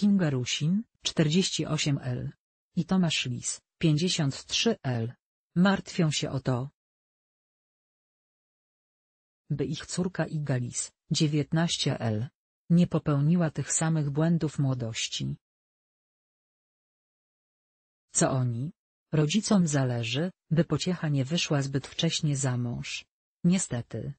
Kinga Rusin, 48L. I Tomasz Lis, 53L. Martwią się o to, by ich córka Igalis, 19L. Nie popełniła tych samych błędów młodości. Co oni? Rodzicom zależy, by pociecha nie wyszła zbyt wcześnie za mąż. Niestety.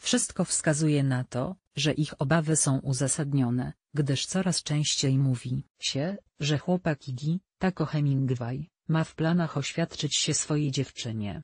Wszystko wskazuje na to, że ich obawy są uzasadnione, gdyż coraz częściej mówi się, że chłopak Igi, tako Hemingway, ma w planach oświadczyć się swojej dziewczynie.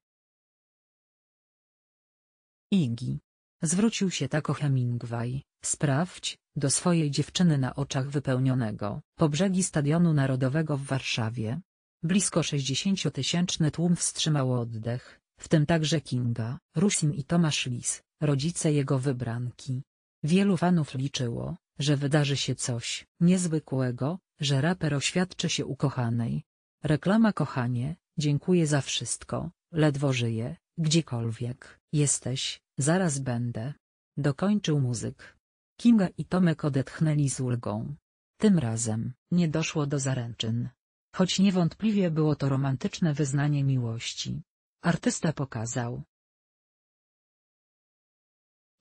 Igi. Zwrócił się tako Hemingway, sprawdź, do swojej dziewczyny na oczach wypełnionego, po brzegi Stadionu Narodowego w Warszawie. Blisko 60-tysięczny tłum wstrzymało oddech, w tym także Kinga, Rusin i Tomasz Lis, rodzice jego wybranki. Wielu fanów liczyło, że wydarzy się coś niezwykłego, że raper oświadczy się ukochanej. Reklama kochanie, dziękuję za wszystko, ledwo żyję, gdziekolwiek jesteś, zaraz będę. Dokończył muzyk. Kinga i Tomek odetchnęli z ulgą. Tym razem nie doszło do zaręczyn. Choć niewątpliwie było to romantyczne wyznanie miłości. Artysta pokazał,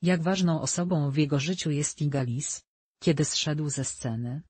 jak ważną osobą w jego życiu jest Igalis? Kiedy zszedł ze sceny?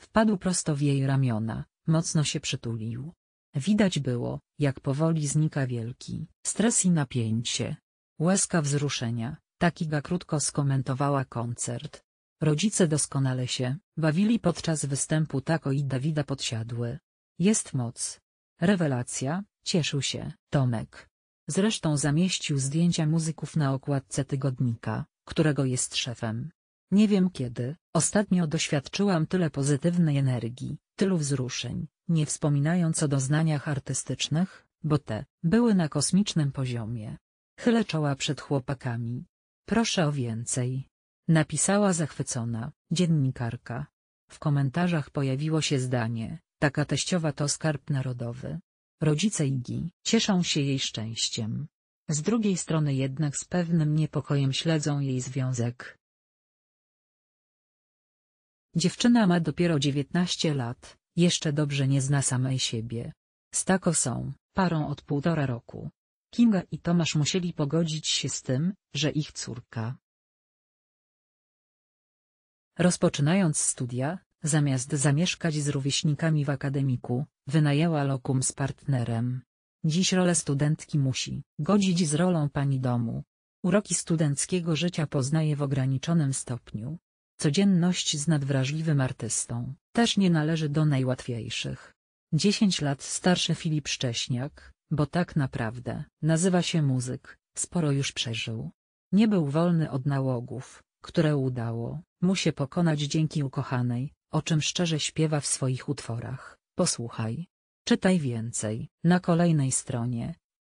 Wpadł prosto w jej ramiona, mocno się przytulił. Widać było, jak powoli znika wielki stres i napięcie. Łezka wzruszenia, tak Iga krótko skomentowała koncert. Rodzice doskonale się bawili podczas występu Tako i Dawida Podsiadły. Jest moc. Rewelacja, cieszył się Tomek. Zresztą zamieścił zdjęcia muzyków na okładce tygodnika, którego jest szefem. Nie wiem kiedy, ostatnio doświadczyłam tyle pozytywnej energii, tylu wzruszeń, nie wspominając o doznaniach artystycznych, bo te były na kosmicznym poziomie. Chylę czoła przed chłopakami. Proszę o więcej. Napisała zachwycona dziennikarka. W komentarzach pojawiło się zdanie, taka teściowa to skarb narodowy. Rodzice Igi cieszą się jej szczęściem. Z drugiej strony jednak z pewnym niepokojem śledzą jej związek. Dziewczyna ma dopiero 19 lat, jeszcze dobrze nie zna samej siebie. Stako są parą od półtora roku. Kinga i Tomasz musieli pogodzić się z tym, że ich córka. Rozpoczynając studia, Zamiast zamieszkać z rówieśnikami w akademiku, wynajęła lokum z partnerem. Dziś rolę studentki musi godzić z rolą pani domu. Uroki studenckiego życia poznaje w ograniczonym stopniu. Codzienność z nadwrażliwym artystą też nie należy do najłatwiejszych. Dziesięć lat starszy Filip Szcześniak, bo tak naprawdę nazywa się muzyk, sporo już przeżył. Nie był wolny od nałogów, które udało mu się pokonać dzięki ukochanej, o czym szczerze śpiewa w swoich utworach. Posłuchaj. Czytaj więcej na kolejnej stronie.